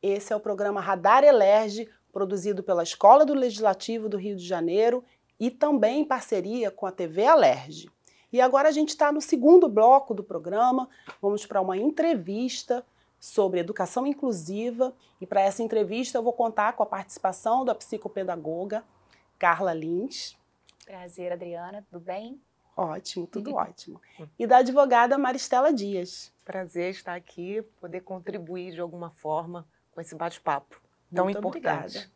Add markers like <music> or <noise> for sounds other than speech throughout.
Esse é o programa Radar Elerge, produzido pela Escola do Legislativo do Rio de Janeiro e também em parceria com a TV Alerge. E agora a gente está no segundo bloco do programa, vamos para uma entrevista sobre educação inclusiva e para essa entrevista eu vou contar com a participação da psicopedagoga Carla Lins. Prazer, Adriana, tudo bem? Ótimo, tudo <laughs> ótimo. E da advogada Maristela Dias. Prazer estar aqui, poder contribuir de alguma forma com esse bate-papo tão Muito importante. Obrigada.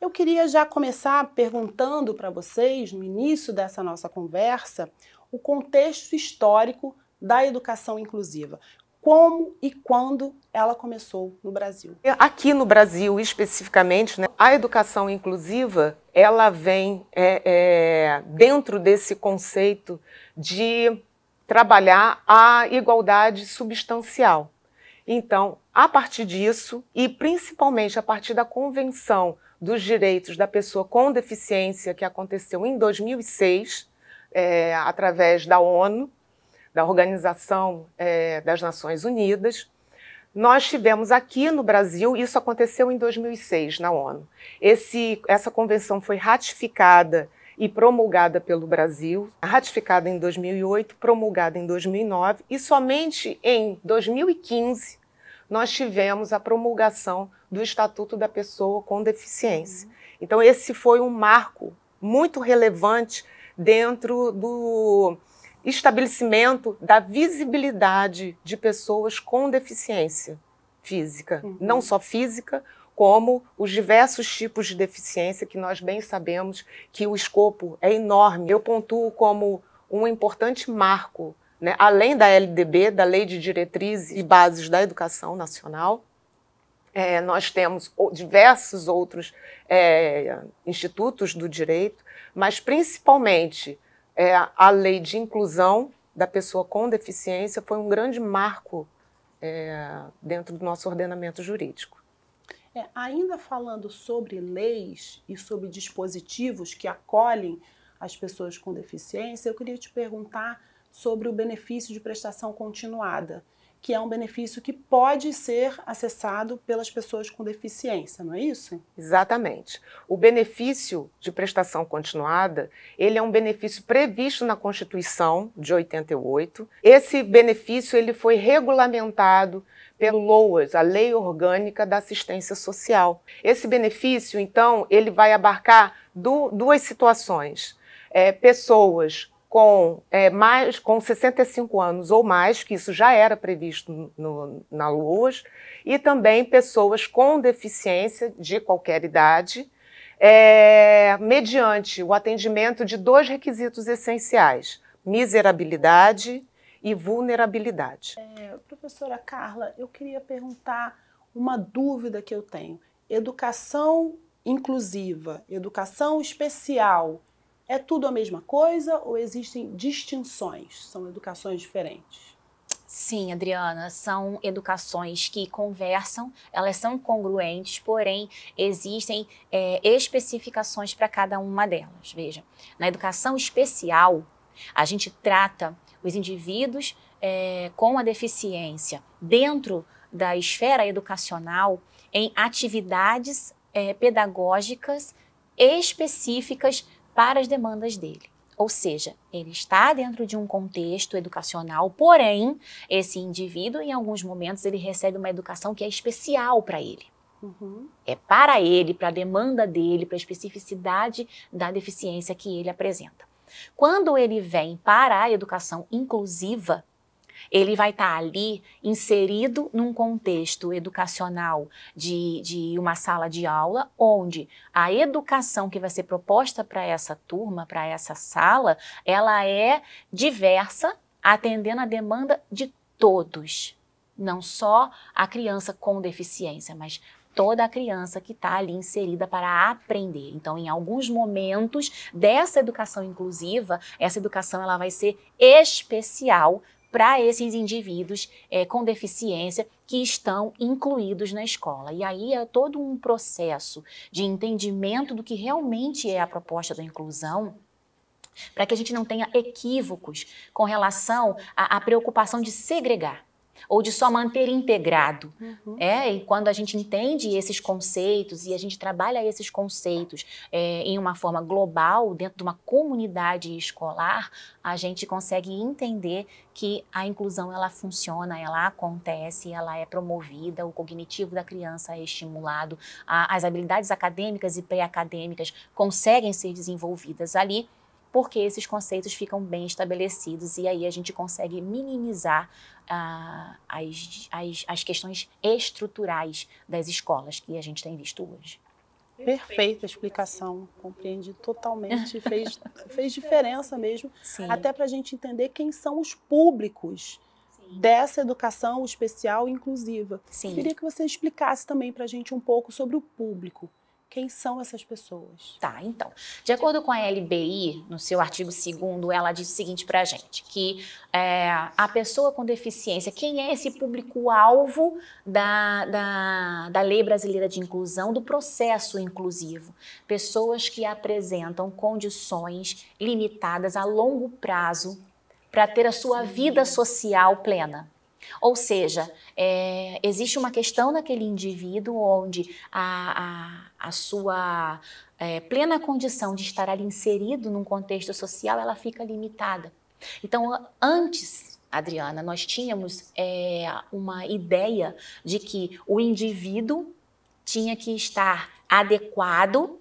Eu queria já começar perguntando para vocês, no início dessa nossa conversa, o contexto histórico da educação inclusiva como e quando ela começou no Brasil. Aqui no Brasil, especificamente, né, a educação inclusiva ela vem é, é, dentro desse conceito de trabalhar a igualdade substancial. Então, a partir disso, e principalmente a partir da Convenção dos Direitos da Pessoa com Deficiência, que aconteceu em 2006, é, através da ONU, da Organização é, das Nações Unidas, nós tivemos aqui no Brasil, isso aconteceu em 2006 na ONU. Esse, essa convenção foi ratificada e promulgada pelo Brasil, ratificada em 2008, promulgada em 2009 e somente em 2015 nós tivemos a promulgação do Estatuto da Pessoa com Deficiência. Uhum. Então esse foi um marco muito relevante dentro do estabelecimento da visibilidade de pessoas com deficiência física, uhum. não só física, como os diversos tipos de deficiência que nós bem sabemos que o escopo é enorme. Eu pontuo como um importante marco, né, além da LDB, da Lei de Diretrizes e Bases da Educação Nacional, é, nós temos diversos outros é, institutos do direito, mas principalmente é, a lei de inclusão da pessoa com deficiência foi um grande marco é, dentro do nosso ordenamento jurídico. É, ainda falando sobre leis e sobre dispositivos que acolhem as pessoas com deficiência, eu queria te perguntar sobre o benefício de prestação continuada que é um benefício que pode ser acessado pelas pessoas com deficiência, não é isso? Exatamente. O benefício de prestação continuada, ele é um benefício previsto na Constituição de 88. Esse benefício ele foi regulamentado pelo LOAS, a Lei Orgânica da Assistência Social. Esse benefício, então, ele vai abarcar duas situações. É, pessoas com, é, mais, com 65 anos ou mais, que isso já era previsto no, na LOAS, e também pessoas com deficiência de qualquer idade, é, mediante o atendimento de dois requisitos essenciais: miserabilidade e vulnerabilidade. É, professora Carla, eu queria perguntar uma dúvida que eu tenho. Educação inclusiva, educação especial, é tudo a mesma coisa ou existem distinções? São educações diferentes? Sim, Adriana, são educações que conversam, elas são congruentes, porém existem é, especificações para cada uma delas. Veja, na educação especial, a gente trata os indivíduos é, com a deficiência dentro da esfera educacional em atividades é, pedagógicas específicas para as demandas dele. Ou seja, ele está dentro de um contexto educacional, porém, esse indivíduo, em alguns momentos, ele recebe uma educação que é especial para ele. Uhum. É para ele, para a demanda dele, para a especificidade da deficiência que ele apresenta. Quando ele vem para a educação inclusiva, ele vai estar tá ali inserido num contexto educacional de, de uma sala de aula, onde a educação que vai ser proposta para essa turma, para essa sala, ela é diversa, atendendo a demanda de todos, não só a criança com deficiência, mas toda a criança que está ali inserida para aprender. Então, em alguns momentos dessa educação inclusiva, essa educação ela vai ser especial para esses indivíduos é, com deficiência que estão incluídos na escola. E aí é todo um processo de entendimento do que realmente é a proposta da inclusão para que a gente não tenha equívocos com relação à, à, preocupação de segregar ou de só manter integrado. Uhum. É, e quando a gente entende esses conceitos e a gente trabalha esses conceitos é, em uma forma global, dentro de uma comunidade escolar, a gente consegue entender que a inclusão ela funciona, ela acontece, ela é promovida, o cognitivo da criança é estimulado, a, as habilidades acadêmicas e pré-acadêmicas conseguem ser desenvolvidas ali porque esses conceitos ficam bem estabelecidos e aí a gente consegue minimizar ah, as, as, as questões estruturais das escolas que a gente tem visto hoje. Perfeita explicação, assim. compreendi totalmente, <laughs> fez, fez diferença mesmo, Sim. até para a gente entender quem são os públicos dessa educação especial e inclusiva. Sim. Queria que você explicasse também para a gente um pouco sobre o público quem são essas pessoas. Tá, então. De acordo com a LBI, no seu artigo 2, ela diz o seguinte para a gente: que é, a pessoa com deficiência, quem é esse público-alvo da, da, da Lei Brasileira de Inclusão, do processo inclusivo? Pessoas que apresentam condições limitadas a longo prazo para ter a sua vida social plena. Ou seja, é, existe uma questão naquele indivíduo onde a, a, a sua é, plena condição de estar ali inserido num contexto social, ela fica limitada. Então, antes, Adriana, nós tínhamos é, uma ideia de que o indivíduo tinha que estar adequado,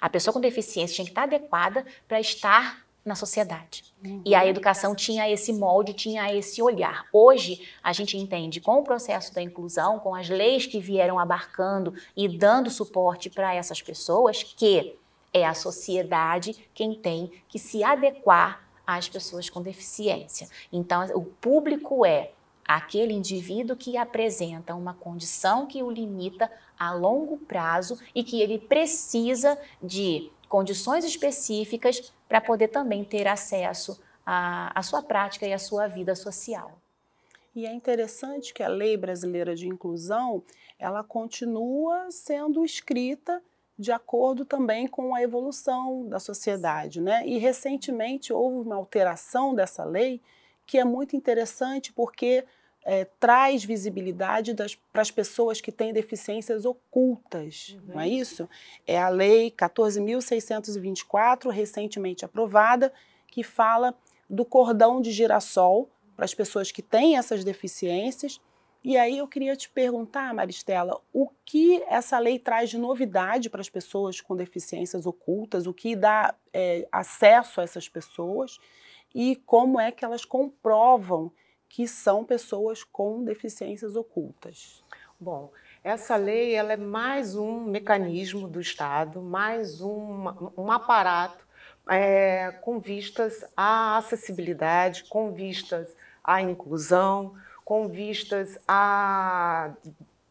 a pessoa com deficiência tinha que estar adequada para estar na sociedade. E a educação tinha esse molde, tinha esse olhar. Hoje, a gente entende com o processo da inclusão, com as leis que vieram abarcando e dando suporte para essas pessoas, que é a sociedade quem tem que se adequar às pessoas com deficiência. Então, o público é aquele indivíduo que apresenta uma condição que o limita a longo prazo e que ele precisa de condições específicas para poder também ter acesso à, à sua prática e à sua vida social. E é interessante que a lei brasileira de inclusão ela continua sendo escrita de acordo também com a evolução da sociedade, né? E recentemente houve uma alteração dessa lei que é muito interessante porque é, traz visibilidade para as pessoas que têm deficiências ocultas, uhum. não é isso? É a Lei 14.624, recentemente aprovada, que fala do cordão de girassol para as pessoas que têm essas deficiências. E aí eu queria te perguntar, Maristela, o que essa lei traz de novidade para as pessoas com deficiências ocultas, o que dá é, acesso a essas pessoas e como é que elas comprovam que são pessoas com deficiências ocultas. Bom, essa lei ela é mais um mecanismo do Estado, mais um, um aparato é, com vistas à acessibilidade, com vistas à inclusão, com vistas a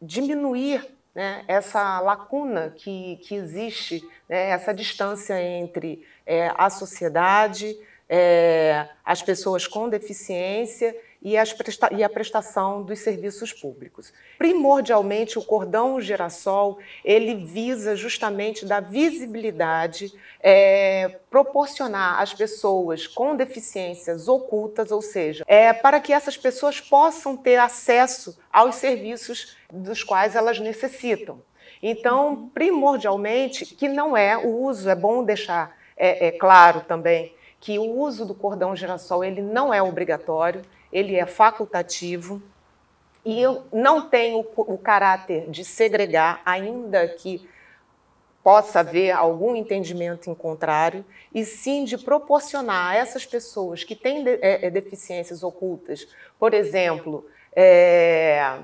diminuir né, essa lacuna que, que existe, né, essa distância entre é, a sociedade, é, as pessoas com deficiência e, presta e a prestação dos serviços públicos. Primordialmente, o cordão girassol ele visa justamente dar visibilidade, é, proporcionar às pessoas com deficiências ocultas, ou seja, é, para que essas pessoas possam ter acesso aos serviços dos quais elas necessitam. Então, primordialmente, que não é o uso, é bom deixar é, é claro também que o uso do cordão girassol ele não é obrigatório, ele é facultativo e não tem o, caráter de segregar, ainda que possa haver algum entendimento em contrário, e sim de proporcionar a essas pessoas que têm eh, eh, deficiências ocultas, por exemplo, é,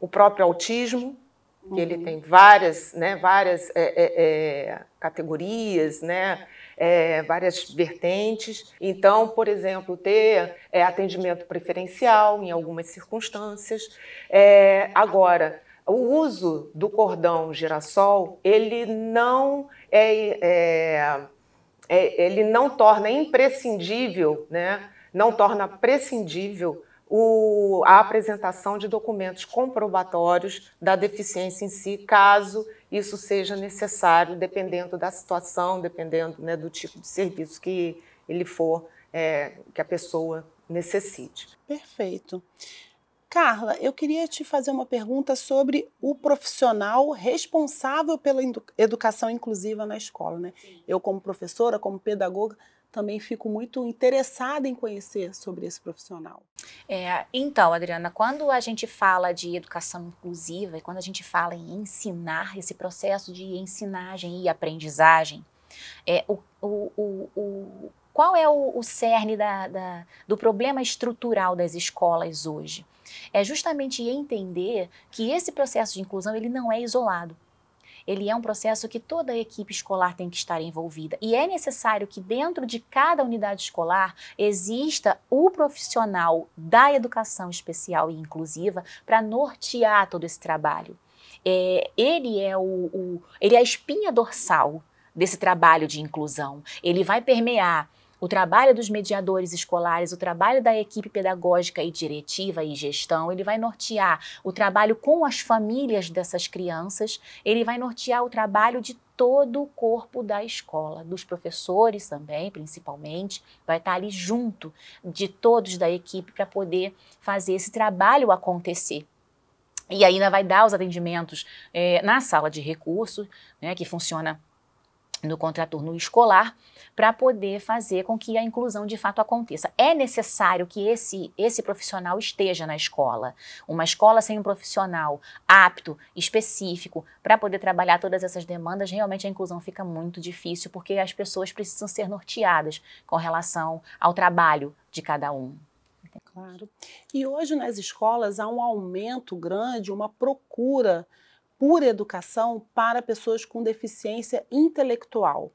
o próprio autismo, que uhum. ele tem várias, né, várias é, categorias, né? é, várias vertentes. Então, por exemplo, ter é, atendimento preferencial em algumas circunstâncias. É, agora, o uso do cordão girassol, ele não é, é, é ele não torna imprescindível, né? não torna prescindível o, a apresentação de documentos comprobatórios da deficiência em si, caso isso seja necessário, dependendo da situação, dependendo né, do tipo de serviço que ele for, é, que a pessoa necessite. Perfeito. Carla, eu queria te fazer uma pergunta sobre o profissional responsável pela educação inclusiva na escola. Né? Eu, como professora, como pedagoga, também fico muito interessada em conhecer sobre esse profissional. É, então, Adriana, quando a gente fala de educação inclusiva e quando a gente fala em ensinar, esse processo de ensinagem e aprendizagem, é, o, o, o, o qual é o, o cerne da, da, do problema estrutural das escolas hoje? É justamente entender que esse processo de inclusão ele não é isolado ele é um processo que toda a equipe escolar tem que estar envolvida. E é necessário que dentro de cada unidade escolar exista o profissional da educação especial e inclusiva para nortear todo esse trabalho. É, ele, é o, o, ele é a espinha dorsal desse trabalho de inclusão. Ele vai permear o trabalho dos mediadores escolares, o trabalho da equipe pedagógica e diretiva e gestão, ele vai nortear o trabalho com as famílias dessas crianças, ele vai nortear o trabalho de todo o corpo da escola, dos professores também, principalmente, vai estar ali junto de todos da equipe para poder fazer esse trabalho acontecer. E ainda vai dar os atendimentos eh, na sala de recursos, né, que funciona no contraturno escolar para poder fazer com que a inclusão de fato aconteça. É necessário que esse, esse profissional esteja na escola. Uma escola sem um profissional apto, específico, para poder trabalhar todas essas demandas, realmente a inclusão fica muito difícil, porque as pessoas precisam ser norteadas com relação ao trabalho de cada um. Claro. E hoje nas escolas há um aumento grande, uma procura por educação para pessoas com deficiência intelectual.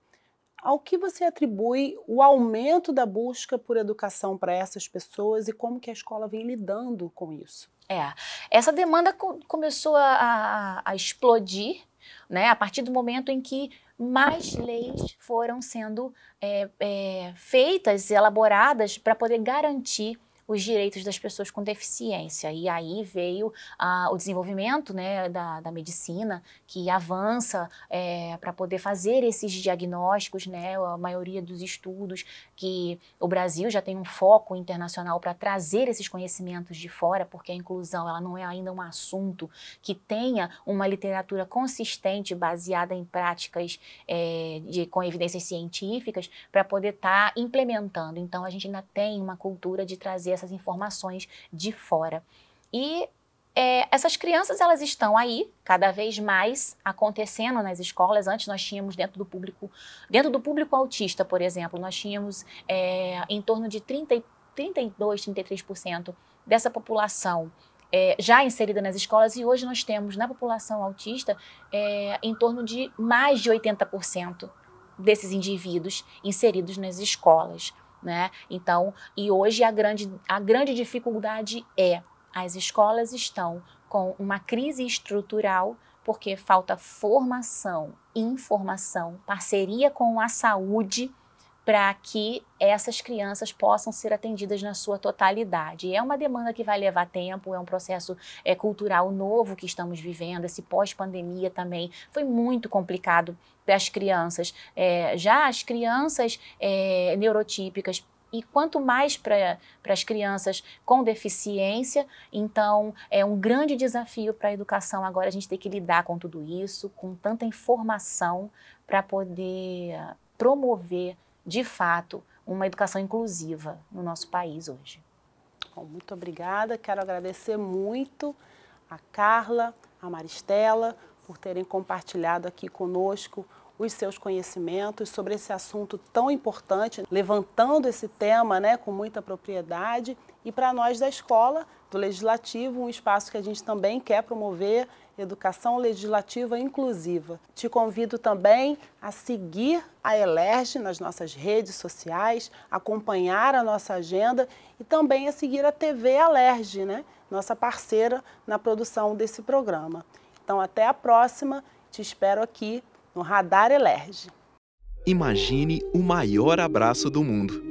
Ao que você atribui o aumento da busca por educação para essas pessoas e como que a escola vem lidando com isso? É, essa demanda começou a, a, a explodir né, a partir do momento em que mais leis foram sendo é, é, feitas, elaboradas para poder garantir os direitos das pessoas com deficiência. E aí veio ah, o desenvolvimento né, da, da medicina, que avança é, para poder fazer esses diagnósticos, né, a maioria dos estudos, que o Brasil já tem um foco internacional para trazer esses conhecimentos de fora, porque a inclusão ela não é ainda um assunto que tenha uma literatura consistente baseada em práticas é, de, com evidências científicas para poder estar tá implementando. Então, a gente ainda tem uma cultura de trazer essas informações de fora. E é, essas crianças elas estão aí cada vez mais acontecendo nas escolas. Antes nós tínhamos dentro do público, dentro do público autista, por exemplo, nós tínhamos é, em torno de 30, 32, 33% dessa população é, já inserida nas escolas e hoje nós temos na população autista é, em torno de mais de 80% desses indivíduos inseridos nas escolas. Né? Então, e hoje a grande, a grande dificuldade é as escolas estão com uma crise estrutural porque falta formação, informação, parceria com a saúde para que essas crianças possam ser atendidas na sua totalidade. É uma demanda que vai levar tempo, é um processo é, cultural novo que estamos vivendo, esse pós-pandemia também foi muito complicado para as crianças. É, já as crianças é, neurotípicas, e quanto mais para as crianças com deficiência, então é um grande desafio para a educação agora a gente ter que lidar com tudo isso, com tanta informação para poder promover de fato, uma educação inclusiva no nosso país hoje. Bom, muito obrigada. Quero agradecer muito a Carla, a Maristela, por terem compartilhado aqui conosco os seus conhecimentos sobre esse assunto tão importante, levantando esse tema né, com muita propriedade. E para nós da escola, do Legislativo, um espaço que a gente também quer promover Educação Legislativa Inclusiva. Te convido também a seguir a Elerge nas nossas redes sociais, acompanhar a nossa agenda e também a seguir a TV Alerge, né? nossa parceira na produção desse programa. Então, até a próxima. Te espero aqui no Radar Elerge. Imagine o maior abraço do mundo.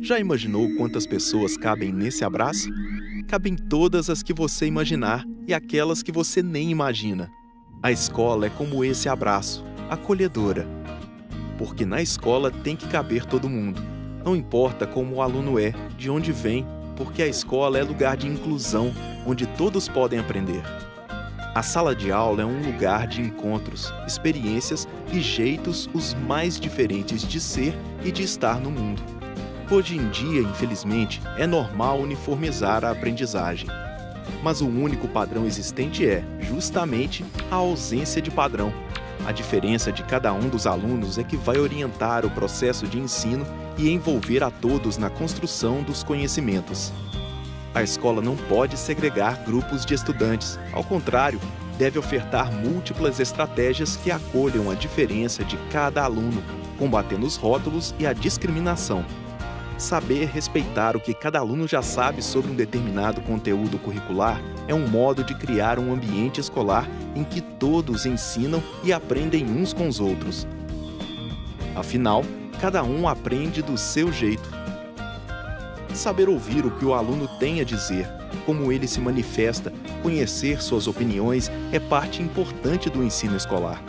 Já imaginou quantas pessoas cabem nesse abraço? cabem todas as que você imaginar e aquelas que você nem imagina. A escola é como esse abraço, acolhedora. Porque na escola tem que caber todo mundo. Não importa como o aluno é, de onde vem, porque a escola é lugar de inclusão, onde todos podem aprender. A sala de aula é um lugar de encontros, experiências e jeitos os mais diferentes de ser e de estar no mundo. Hoje em dia, infelizmente, é normal uniformizar a aprendizagem. Mas o único padrão existente é, justamente, a ausência de padrão. A diferença de cada um dos alunos é que vai orientar o processo de ensino e envolver a todos na construção dos conhecimentos. A escola não pode segregar grupos de estudantes, ao contrário, deve ofertar múltiplas estratégias que acolham a diferença de cada aluno, combatendo os rótulos e a discriminação, Saber respeitar o que cada aluno já sabe sobre um determinado conteúdo curricular é um modo de criar um ambiente escolar em que todos ensinam e aprendem uns com os outros. Afinal, cada um aprende do seu jeito. Saber ouvir o que o aluno tem a dizer, como ele se manifesta, conhecer suas opiniões é parte importante do ensino escolar.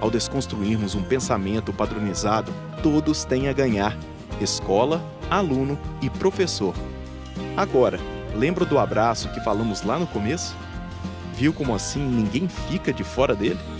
Ao desconstruirmos um pensamento padronizado, todos têm a ganhar escola, aluno e professor. Agora, lembra do abraço que falamos lá no começo? Viu como assim ninguém fica de fora dele?